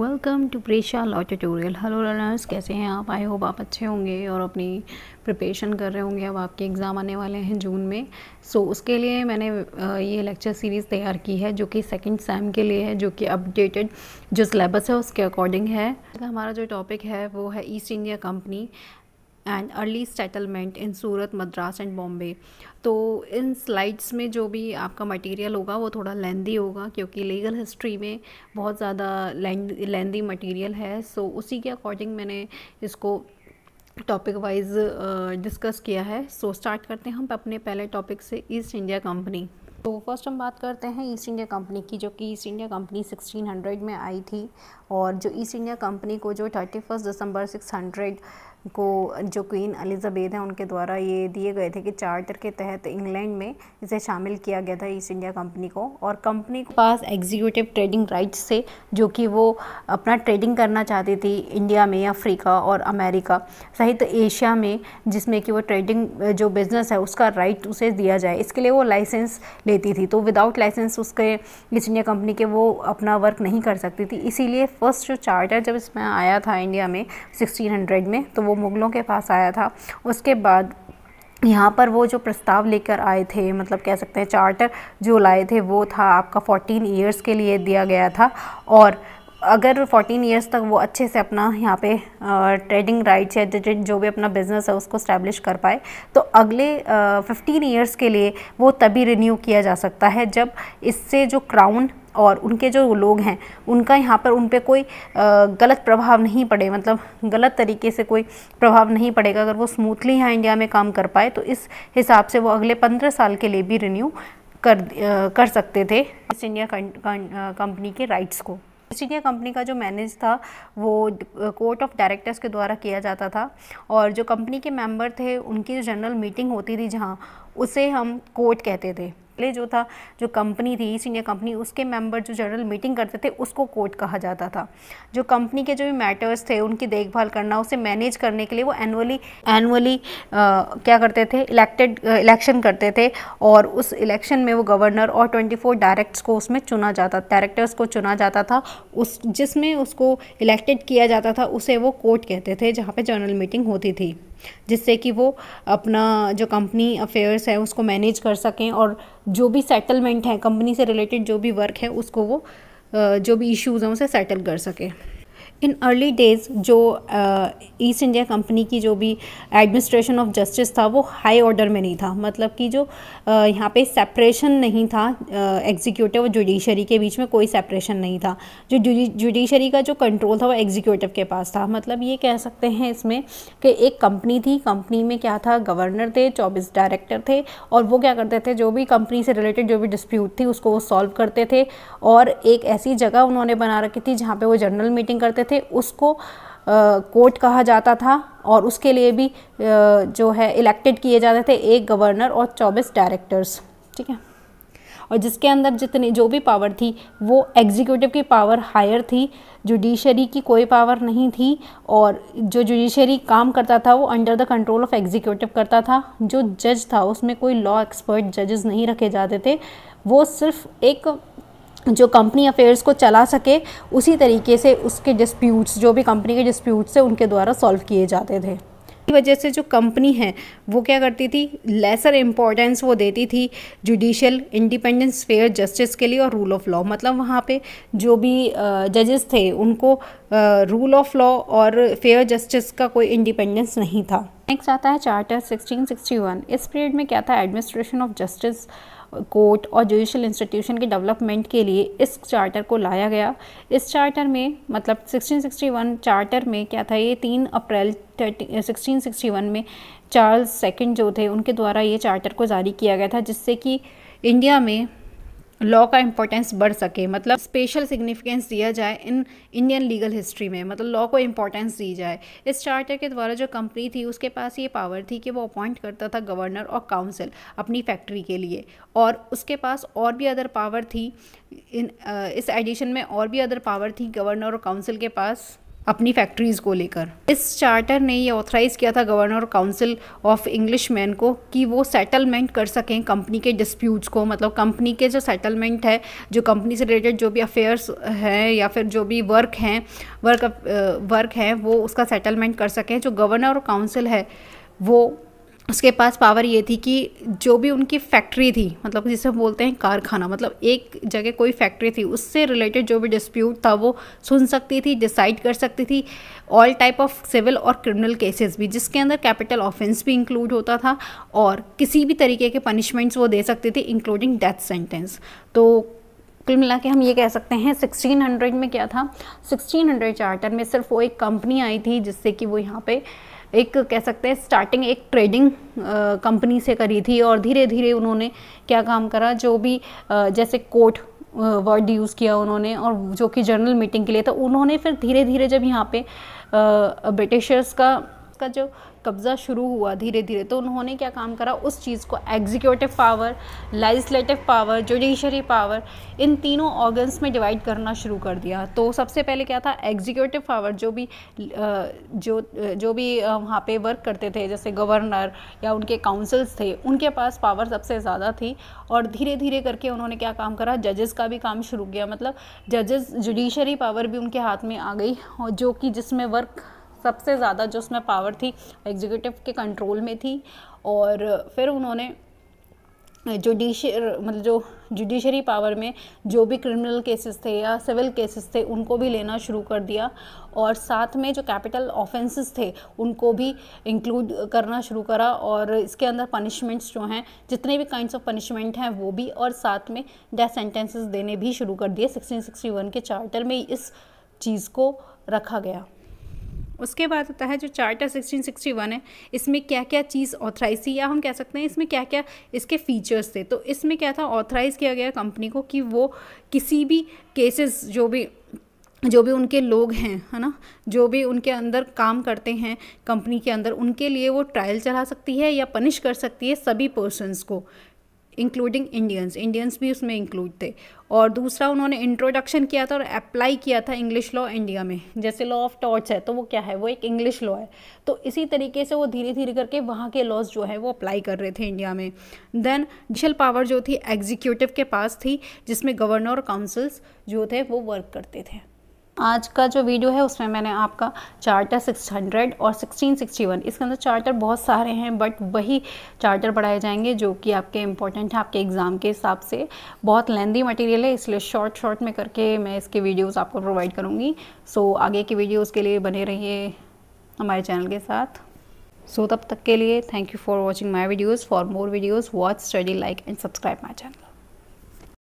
welcome to Presha law tutorial hello learners कैसे हैं आप आई होप आप अच्छे होंगे और अपनी प्रिपरेशन कर रहे होंगे अब आपके एग्ज़ाम आने वाले हैं जून में सो so, उसके लिए मैंने ये लेक्चर सीरीज़ तैयार की है जो कि सेकंड सेम के लिए है जो कि अपडेटेड जो सिलेबस है उसके अकॉर्डिंग है हमारा जो टॉपिक है वो है East India Company and early settlement in Surat Madras and Bombay तो इन स्लाइड्स में जो भी आपका मटेरियल होगा वो थोड़ा लेंदी होगा क्योंकि लीगल हिस्ट्री में बहुत ज़्यादा लेंदी मटेरियल है सो उसी के अकॉर्डिंग मैंने इसको टॉपिक वाइज डिस्कस किया है सो so, स्टार्ट करते हैं हम अपने पहले टॉपिक से ईस्ट इंडिया कंपनी तो फर्स्ट हम बात करते हैं ईस्ट इंडिया कंपनी की जो कि ईस्ट इंडिया कंपनी 1600 में आई थी और जो ईस्ट इंडिया कंपनी को जो थर्टी फर्स्ट दिसंबर 600 को जो क्वीन अलिज़ाबेथ हैं उनके द्वारा ये दिए गए थे कि चार्टर के तहत इंग्लैंड में इसे शामिल किया गया था ईस्ट इंडिया कंपनी को और कंपनी के पास एग्जीक्यूटिव ट्रेडिंग राइट्स थे जो कि वो अपना ट्रेडिंग करना चाहती थी इंडिया में अफ्रीका और अमेरिका सहित तो एशिया में जिसमें कि वो ट्रेडिंग जो बिज़नेस है उसका राइट उसे दिया जाए इसके लिए वो लाइसेंस लेती थी तो विदाउट लाइसेंस उसके ईस्ट इंडिया कंपनी के वो अपना वर्क नहीं कर सकती थी इसीलिए फ़र्स्ट जो चार्टर जब इसमें आया था इंडिया में सिक्सटीन में तो वो मुग़लों के पास आया था उसके बाद यहाँ पर वो जो प्रस्ताव लेकर आए थे मतलब कह सकते हैं चार्टर जो लाए थे वो था आपका 14 इयर्स के लिए दिया गया था और अगर 14 इयर्स तक वो अच्छे से अपना यहाँ पे ट्रेडिंग राइट्स या जो भी अपना बिज़नेस है उसको स्टैब्लिश कर पाए तो अगले आ, 15 इयर्स के लिए वो तभी रिन्यू किया जा सकता है जब इससे जो क्राउन और उनके जो लोग हैं उनका यहाँ पर उन पर कोई गलत प्रभाव नहीं पड़े मतलब गलत तरीके से कोई प्रभाव नहीं पड़ेगा अगर वो स्मूथली यहाँ इंडिया में काम कर पाए तो इस हिसाब से वो अगले पंद्रह साल के लिए भी रिन्यू कर कर सकते थे ईस्ट इंडिया कंपनी के राइट्स को ईस्ट इंडिया कंपनी का जो मैनेज था वो कोर्ट ऑफ डायरेक्टर्स के द्वारा किया जाता था और जो कंपनी के मेंबर थे उनकी जो जनरल मीटिंग होती थी जहाँ उसे हम कोर्ट कहते थे पहले जो था जो कंपनी थी ईस्ट इंडिया कंपनी उसके मेंबर जो जनरल मीटिंग करते थे उसको कोर्ट कहा जाता था जो कंपनी के जो भी मैटर्स थे उनकी देखभाल करना उसे मैनेज करने के लिए वो एनुअली एनुअली क्या करते थे इलेक्टेड इलेक्शन करते थे और उस इलेक्शन में वो गवर्नर और फोर डायरेक्ट्स को उसमें चुना जाता डायरेक्टर्स को चुना जाता था उस जिसमें उसको इलेक्टेड किया जाता था उसे वो कोर्ट कहते थे जहाँ पे जनरल मीटिंग होती थी जिससे कि वो अपना जो कंपनी अफेयर्स है उसको मैनेज कर सकें और जो भी सेटलमेंट है कंपनी से रिलेटेड जो भी वर्क है उसको वो जो भी इश्यूज़ हैं उसे सेटल कर सकें इन अर्ली डेज़ जो ईस्ट इंडिया कंपनी की जो भी एडमिनिस्ट्रेशन ऑफ जस्टिस था वो हाई ऑर्डर में नहीं था मतलब कि जो uh, यहाँ पे सेपरेशन नहीं था एग्जीक्यूटिव uh, और जुडिशरी के बीच में कोई सेपरेशन नहीं था जो जुडिशरी का जो कंट्रोल था वो एग्जीक्यूटिव के पास था मतलब ये कह सकते हैं इसमें कि एक कंपनी थी कंपनी में क्या था गवर्नर थे चौबीस डायरेक्टर थे और वो क्या करते थे जो भी कंपनी से रिलेटेड जो भी डिस्प्यूट थी उसको वो सॉल्व करते थे और एक ऐसी जगह उन्होंने बना रखी थी जहाँ पर वो जनरल मीटिंग करते थे थे उसको कोर्ट कहा जाता था और उसके लिए भी जो है इलेक्टेड किए जाते थे एक गवर्नर और चौबीस डायरेक्टर्स ठीक है और जिसके अंदर जितनी जो भी पावर थी वो एग्जीक्यूटिव की पावर हायर थी जुडिशरी की कोई पावर नहीं थी और जो जुडिशरी काम करता था वो under the control of executive करता था जो जज था उसमें कोई लॉ एक्सपर्ट जजेस नहीं रखे जाते थे वो सिर्फ एक जो कंपनी अफेयर्स को चला सके उसी तरीके से उसके डिस्प्यूट्स जो भी कंपनी के डिस्प्यूट्स थे उनके द्वारा सॉल्व किए जाते थे इसी वजह से जो कंपनी है वो क्या करती थी लेसर इम्पोर्टेंस वो देती थी जुडिशल इंडिपेंडेंस फेयर जस्टिस के लिए और रूल ऑफ लॉ मतलब वहाँ पे जो भी जजेस थे उनको रूल ऑफ लॉ और फेयर जस्टिस का कोई इंडिपेंडेंस नहीं था नेक्स्ट आता है चार्टर 1661 इस पीरियड में क्या था एडमिनिस्ट्रेशन ऑफ जस्टिस कोर्ट और जुडिशल इंस्टीट्यूशन के डेवलपमेंट के लिए इस चार्टर को लाया गया इस चार्टर में मतलब 1661 चार्टर में क्या था ये तीन अप्रैल सिक्सटीन सिक्सटी वन में चार्ल्स सेकेंड जो थे उनके द्वारा ये चार्टर को जारी किया गया था जिससे कि इंडिया में लॉ का इम्पोर्टेंस बढ़ सके मतलब स्पेशल सिग्निफिकेंस दिया जाए इन इंडियन लीगल हिस्ट्री में मतलब लॉ को इम्पोर्टेंस दी जाए इस चार्टर के द्वारा जो कंपनी थी उसके पास ये पावर थी कि वो अपॉइंट करता था गवर्नर और काउंसिल अपनी फैक्ट्री के लिए और उसके पास और भी अदर पावर थी इन इस एडिशन में और भी अदर पावर थी गवर्नर और काउंसिल के पास अपनी फैक्ट्रीज़ को लेकर इस चार्टर ने ये ऑथराइज़ किया था governor council of English man को कि वो सेटलमेंट कर सकें कंपनी के डिस्प्यूट्स को मतलब कंपनी के जो सेटलमेंट है जो कंपनी से रिलेटेड जो भी अफेयर्स हैं या फिर जो भी वर्क हैं वर्क वर्क uh, हैं वो उसका सेटलमेंट कर सकें जो गवर्नर और काउंसिल है वो उसके पास पावर ये थी कि जो भी उनकी फैक्ट्री थी मतलब जिसे हम बोलते हैं कारखाना मतलब एक जगह कोई फैक्ट्री थी उससे रिलेटेड जो भी डिस्प्यूट था वो सुन सकती थी डिसाइड कर सकती थी ऑल टाइप ऑफ सिविल और क्रिमिनल केसेस भी जिसके अंदर कैपिटल ऑफेंस भी इंक्लूड होता था और किसी भी तरीके के पनिशमेंट्स वो दे सकती थी इंक्लूडिंग डेथ सेंटेंस तो कुल मिला के हम ये कह सकते हैं 1600 में क्या था 1600 चार्टर में सिर्फ वो एक कंपनी आई थी जिससे कि वो यहाँ पे एक कह सकते हैं स्टार्टिंग एक ट्रेडिंग कंपनी से करी थी और धीरे धीरे उन्होंने क्या काम करा जो भी जैसे कोर्ट वर्ड यूज़ किया उन्होंने और जो कि जनरल मीटिंग के लिए था उन्होंने फिर धीरे धीरे जब यहाँ पे ब्रिटिशर्स का उसका जो कब्ज़ा शुरू हुआ धीरे धीरे तो उन्होंने क्या काम करा उस चीज़ को executive power legislative power judiciary power इन तीनों ऑर्गन्स में डिवाइड करना शुरू कर दिया तो सबसे पहले क्या था एग्जीक्यूटिव पावर जो भी जो जो भी वहाँ पे वर्क करते थे जैसे गवर्नर या उनके काउंसिल्स थे उनके पास पावर सबसे ज़्यादा थी और धीरे धीरे करके उन्होंने क्या काम करा जजेस का भी काम शुरू किया मतलब जजेस जुडिशरी पावर भी उनके हाथ में आ गई और जो कि जिसमें वर्क सबसे ज़्यादा जो उसमें पावर थी एग्जीक्यूटिव के कंट्रोल में थी और फिर उन्होंने जुडिश मतलब जो जुडिशरी पावर में जो भी क्रिमिनल केसेस थे या सिविल केसेस थे उनको भी लेना शुरू कर दिया और साथ में जो कैपिटल ऑफेंसेस थे उनको भी इंक्लूड करना शुरू करा और इसके अंदर पनिशमेंट्स जो हैं जितने भी काइंड्स ऑफ पनिशमेंट हैं वो भी और साथ में डेथ सेंटेंसेस देने भी शुरू कर दिए 1661 के चार्टर में इस चीज़ को रखा गया उसके बाद होता है जो चार्टर 1661 है इसमें क्या क्या चीज़ ऑथराइज थी या हम कह सकते हैं इसमें क्या क्या इसके फीचर्स थे तो इसमें क्या था ऑथराइज़ किया गया कंपनी को कि वो किसी भी केसेस जो भी जो भी उनके लोग हैं है ना जो भी उनके अंदर काम करते हैं कंपनी के अंदर उनके लिए वो ट्रायल चला सकती है या पनिश कर सकती है सभी पर्सनस को इंक्लूडिंग इंडियंस इंडियंस भी उसमें इंक्लूड थे और दूसरा उन्होंने इंट्रोडक्शन किया था और अप्लाई किया था इंग्लिश लॉ इंडिया में जैसे लॉ ऑफ टॉर्च है तो वो क्या है वो एक इंग्लिश लॉ है तो इसी तरीके से वो धीरे धीरे करके वहाँ के लॉज जो है वो अप्लाई कर रहे थे इंडिया में देन जुडिशल पावर जो थी एग्जीक्यूटिव के पास थी जिसमें गवर्नर और काउंसिल्स जो थे वो वर्क करते थे आज का जो वीडियो है उसमें मैंने आपका चार्टर 600 और 1661 इसके अंदर चार्टर बहुत सारे हैं बट वही चार्टर पढ़ाए जाएंगे जो कि आपके इंपॉर्टेंट हैं आपके एग्ज़ाम के हिसाब से बहुत लेंदी मटेरियल है इसलिए शॉर्ट शॉर्ट में करके मैं इसके वीडियोस आपको प्रोवाइड करूँगी सो आगे की वीडियोज़ के लिए बने रहिए हमारे चैनल के साथ सो so, तब तक के लिए thank you for watching my videos for more videos watch study like and subscribe my channel